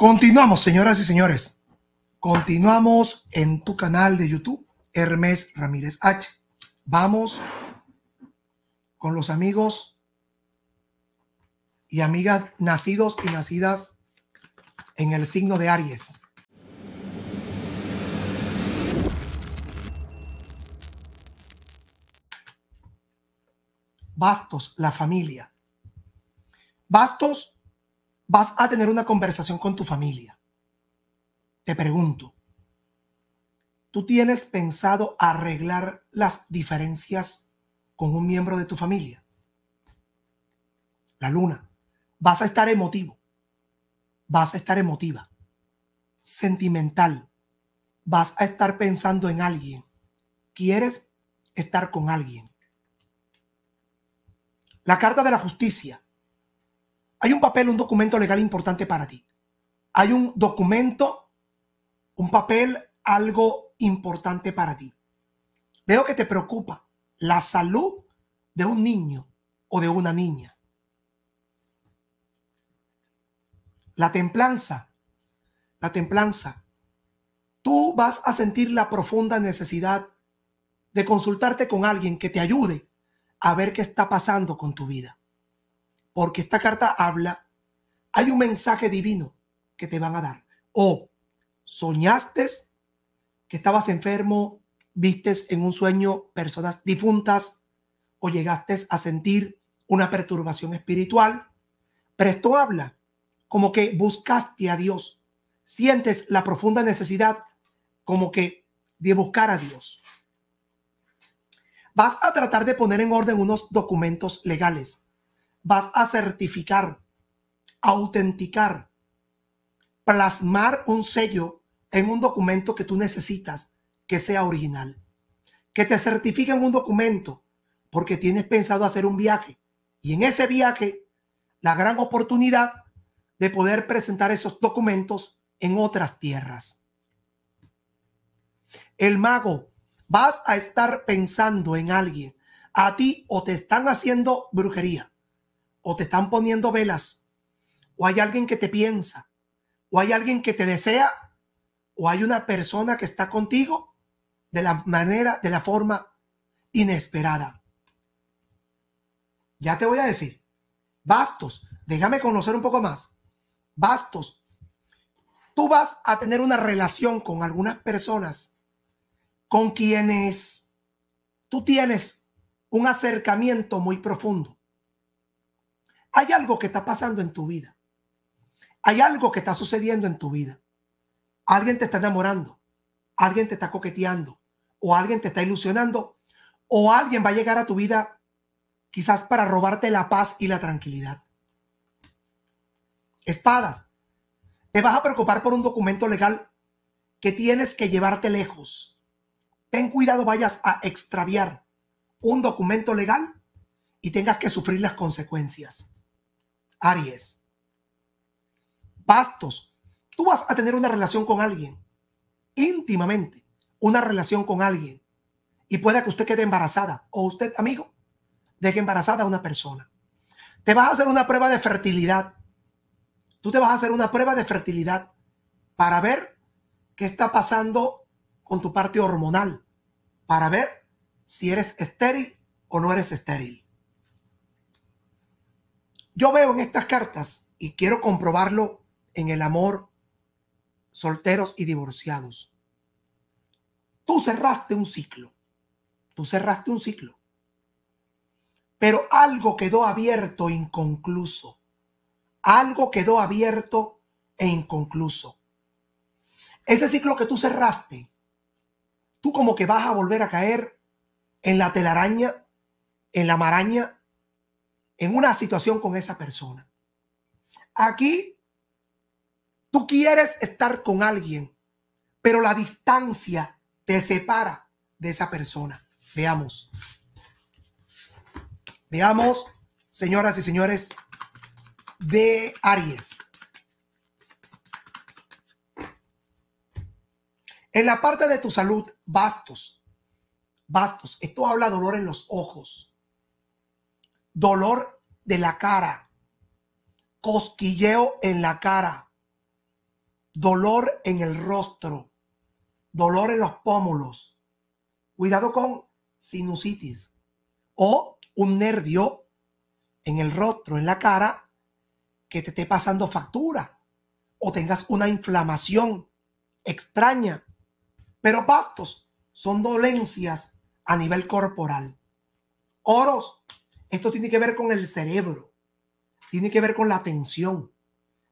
Continuamos, señoras y señores. Continuamos en tu canal de YouTube, Hermes Ramírez H. Vamos con los amigos y amigas nacidos y nacidas en el signo de Aries. Bastos, la familia. Bastos vas a tener una conversación con tu familia. Te pregunto, ¿tú tienes pensado arreglar las diferencias con un miembro de tu familia? La luna, vas a estar emotivo, vas a estar emotiva, sentimental, vas a estar pensando en alguien, quieres estar con alguien. La carta de la justicia, hay un papel, un documento legal importante para ti. Hay un documento, un papel, algo importante para ti. Veo que te preocupa la salud de un niño o de una niña. La templanza, la templanza. Tú vas a sentir la profunda necesidad de consultarte con alguien que te ayude a ver qué está pasando con tu vida porque esta carta habla, hay un mensaje divino que te van a dar. O soñaste que estabas enfermo, vistes en un sueño personas difuntas o llegaste a sentir una perturbación espiritual. Pero esto habla como que buscaste a Dios, sientes la profunda necesidad como que de buscar a Dios. Vas a tratar de poner en orden unos documentos legales vas a certificar, autenticar, plasmar un sello en un documento que tú necesitas que sea original. Que te certifiquen un documento porque tienes pensado hacer un viaje. Y en ese viaje, la gran oportunidad de poder presentar esos documentos en otras tierras. El mago, vas a estar pensando en alguien. A ti o te están haciendo brujería o te están poniendo velas, o hay alguien que te piensa, o hay alguien que te desea, o hay una persona que está contigo de la manera, de la forma inesperada. Ya te voy a decir, bastos, déjame conocer un poco más. Bastos, tú vas a tener una relación con algunas personas con quienes tú tienes un acercamiento muy profundo hay algo que está pasando en tu vida. Hay algo que está sucediendo en tu vida. Alguien te está enamorando, alguien te está coqueteando, o alguien te está ilusionando, o alguien va a llegar a tu vida quizás para robarte la paz y la tranquilidad. Espadas. Te vas a preocupar por un documento legal que tienes que llevarte lejos. Ten cuidado, vayas a extraviar un documento legal y tengas que sufrir las consecuencias. Aries. Pastos. Tú vas a tener una relación con alguien, íntimamente, una relación con alguien. Y puede que usted quede embarazada o usted, amigo, deje embarazada a una persona. Te vas a hacer una prueba de fertilidad. Tú te vas a hacer una prueba de fertilidad para ver qué está pasando con tu parte hormonal, para ver si eres estéril o no eres estéril. Yo veo en estas cartas, y quiero comprobarlo en el amor, solteros y divorciados. Tú cerraste un ciclo. Tú cerraste un ciclo. Pero algo quedó abierto e inconcluso. Algo quedó abierto e inconcluso. Ese ciclo que tú cerraste, tú como que vas a volver a caer en la telaraña, en la maraña en una situación con esa persona. Aquí tú quieres estar con alguien, pero la distancia te separa de esa persona. Veamos. Veamos, señoras y señores, de Aries. En la parte de tu salud, bastos. Bastos. Esto habla dolor en los ojos dolor de la cara, cosquilleo en la cara, dolor en el rostro, dolor en los pómulos. Cuidado con sinusitis o un nervio en el rostro, en la cara, que te esté pasando factura o tengas una inflamación extraña. Pero pastos son dolencias a nivel corporal. Oros esto tiene que ver con el cerebro, tiene que ver con la tensión,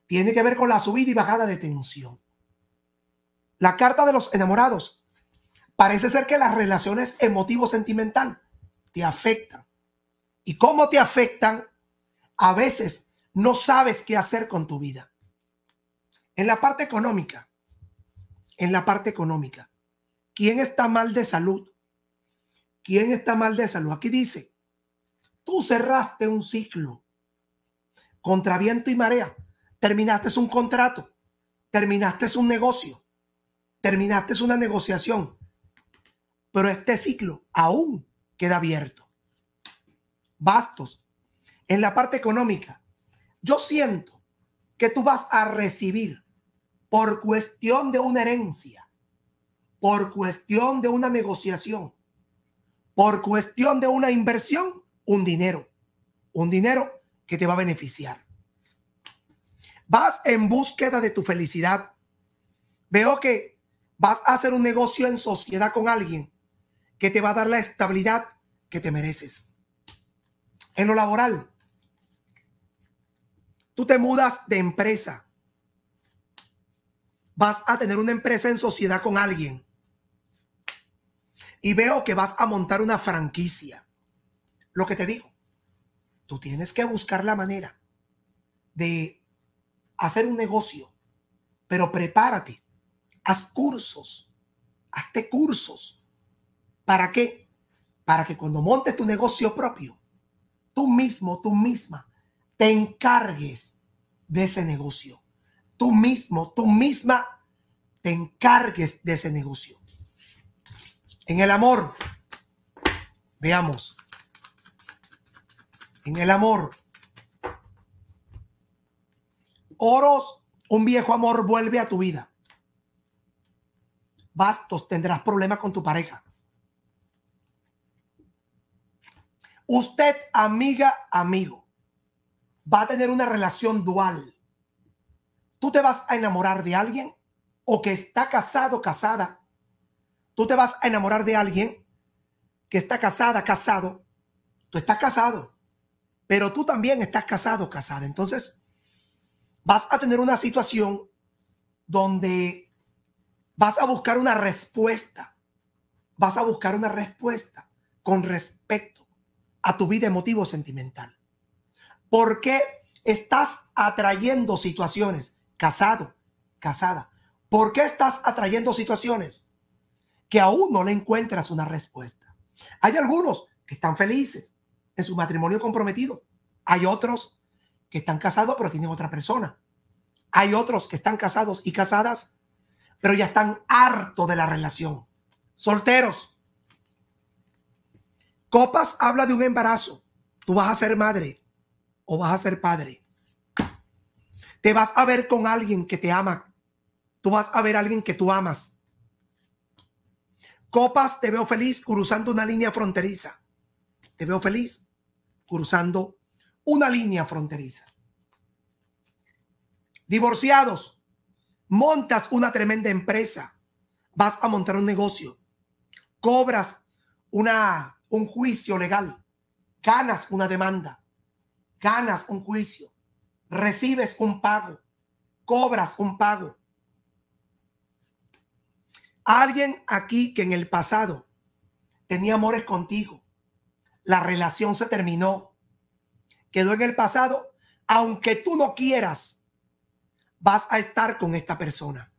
tiene que ver con la subida y bajada de tensión. La carta de los enamorados. Parece ser que las relaciones emotivo-sentimental te afectan. ¿Y cómo te afectan? A veces no sabes qué hacer con tu vida. En la parte económica, en la parte económica, ¿quién está mal de salud? ¿Quién está mal de salud? Aquí dice, Tú cerraste un ciclo contra viento y marea. Terminaste un contrato, terminaste un negocio, terminaste una negociación. Pero este ciclo aún queda abierto. Bastos. En la parte económica, yo siento que tú vas a recibir por cuestión de una herencia, por cuestión de una negociación, por cuestión de una inversión, un dinero, un dinero que te va a beneficiar. Vas en búsqueda de tu felicidad. Veo que vas a hacer un negocio en sociedad con alguien que te va a dar la estabilidad que te mereces. En lo laboral, tú te mudas de empresa. Vas a tener una empresa en sociedad con alguien. Y veo que vas a montar una franquicia lo que te digo. Tú tienes que buscar la manera de hacer un negocio, pero prepárate, haz cursos, hazte cursos. ¿Para qué? Para que cuando montes tu negocio propio, tú mismo, tú misma, te encargues de ese negocio. Tú mismo, tú misma, te encargues de ese negocio. En el amor, veamos el amor. Oros, un viejo amor vuelve a tu vida. Bastos, tendrás problemas con tu pareja. Usted, amiga, amigo, va a tener una relación dual. Tú te vas a enamorar de alguien o que está casado, casada. Tú te vas a enamorar de alguien que está casada, casado. Tú estás casado pero tú también estás casado, casada. Entonces, vas a tener una situación donde vas a buscar una respuesta. Vas a buscar una respuesta con respecto a tu vida emotivo sentimental. ¿Por qué estás atrayendo situaciones, casado, casada. ¿Por qué estás atrayendo situaciones que aún no le encuentras una respuesta? Hay algunos que están felices, en su matrimonio comprometido. Hay otros que están casados pero tienen otra persona. Hay otros que están casados y casadas pero ya están hartos de la relación. Solteros. Copas habla de un embarazo. Tú vas a ser madre o vas a ser padre. Te vas a ver con alguien que te ama. Tú vas a ver a alguien que tú amas. Copas, te veo feliz cruzando una línea fronteriza. Te veo feliz cruzando una línea fronteriza. Divorciados, montas una tremenda empresa, vas a montar un negocio, cobras una, un juicio legal, ganas una demanda, ganas un juicio, recibes un pago, cobras un pago. Alguien aquí que en el pasado tenía amores contigo, la relación se terminó, quedó en el pasado, aunque tú no quieras, vas a estar con esta persona.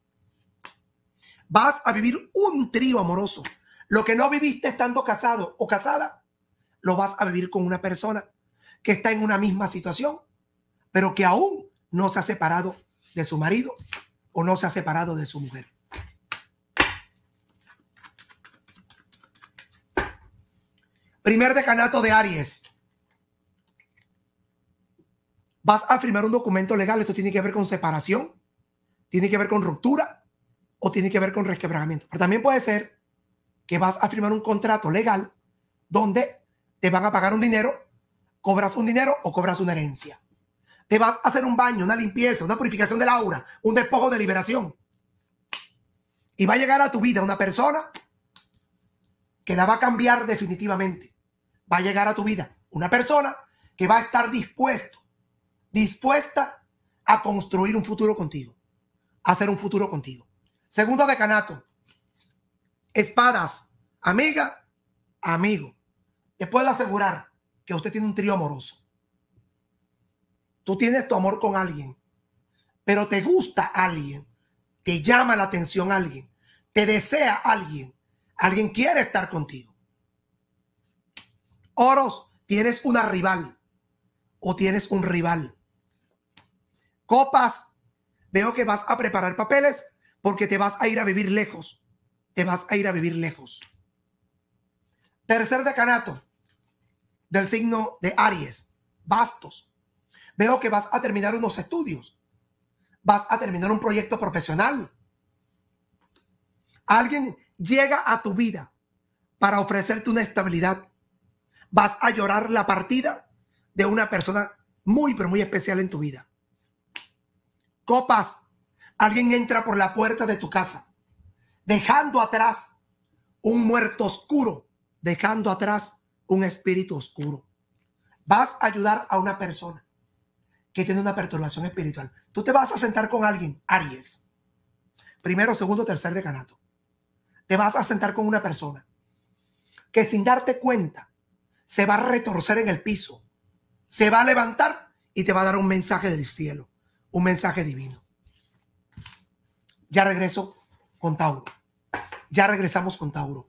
Vas a vivir un trío amoroso. Lo que no viviste estando casado o casada, lo vas a vivir con una persona que está en una misma situación, pero que aún no se ha separado de su marido o no se ha separado de su mujer. Primer decanato de Aries. Vas a firmar un documento legal. Esto tiene que ver con separación, tiene que ver con ruptura o tiene que ver con resquebrajamiento. Pero también puede ser que vas a firmar un contrato legal donde te van a pagar un dinero, cobras un dinero o cobras una herencia. Te vas a hacer un baño, una limpieza, una purificación del aura, un despojo de liberación. Y va a llegar a tu vida una persona que la va a cambiar definitivamente va a llegar a tu vida. Una persona que va a estar dispuesto, dispuesta a construir un futuro contigo, a hacer un futuro contigo. Segundo decanato, espadas, amiga, amigo. Te puedo asegurar que usted tiene un trío amoroso. Tú tienes tu amor con alguien, pero te gusta alguien, te llama la atención alguien, te desea alguien, alguien quiere estar contigo. Oros, tienes una rival o tienes un rival. Copas, veo que vas a preparar papeles porque te vas a ir a vivir lejos. Te vas a ir a vivir lejos. Tercer decanato del signo de Aries, bastos. Veo que vas a terminar unos estudios. Vas a terminar un proyecto profesional. Alguien llega a tu vida para ofrecerte una estabilidad vas a llorar la partida de una persona muy, pero muy especial en tu vida. Copas, alguien entra por la puerta de tu casa, dejando atrás un muerto oscuro, dejando atrás un espíritu oscuro. Vas a ayudar a una persona que tiene una perturbación espiritual. Tú te vas a sentar con alguien, Aries. Primero, segundo, tercer decanato. Te vas a sentar con una persona que sin darte cuenta se va a retorcer en el piso, se va a levantar y te va a dar un mensaje del cielo, un mensaje divino. Ya regreso con Tauro. Ya regresamos con Tauro.